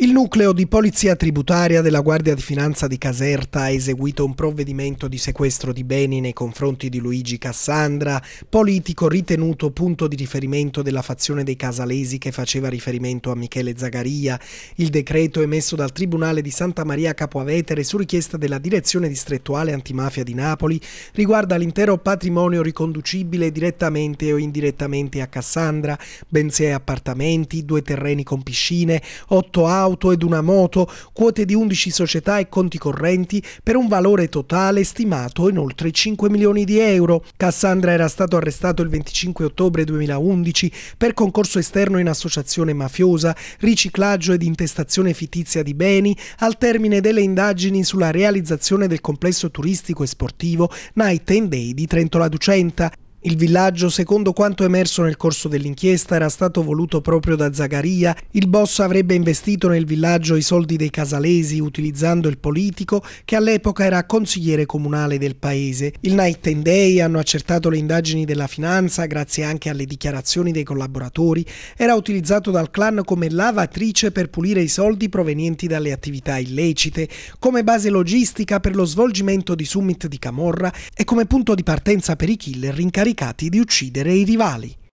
Il nucleo di polizia tributaria della Guardia di Finanza di Caserta ha eseguito un provvedimento di sequestro di beni nei confronti di Luigi Cassandra, politico ritenuto punto di riferimento della fazione dei Casalesi che faceva riferimento a Michele Zagaria. Il decreto emesso dal Tribunale di Santa Maria Capoavetere su richiesta della Direzione Distrettuale Antimafia di Napoli riguarda l'intero patrimonio riconducibile direttamente o indirettamente a Cassandra, ben sei appartamenti, due terreni con piscine, otto auto un'auto ed una moto, quote di 11 società e conti correnti per un valore totale stimato in oltre 5 milioni di euro. Cassandra era stato arrestato il 25 ottobre 2011 per concorso esterno in associazione mafiosa, riciclaggio ed intestazione fittizia di beni al termine delle indagini sulla realizzazione del complesso turistico e sportivo Night and Day di Trentola Ducenta il villaggio, secondo quanto emerso nel corso dell'inchiesta, era stato voluto proprio da Zagaria. Il boss avrebbe investito nel villaggio i soldi dei casalesi utilizzando il politico che all'epoca era consigliere comunale del paese. Il Night and Day, hanno accertato le indagini della finanza grazie anche alle dichiarazioni dei collaboratori, era utilizzato dal clan come lavatrice per pulire i soldi provenienti dalle attività illecite, come base logistica per lo svolgimento di summit di Camorra e come punto di partenza per i killer incaricati incaricati di uccidere i rivali.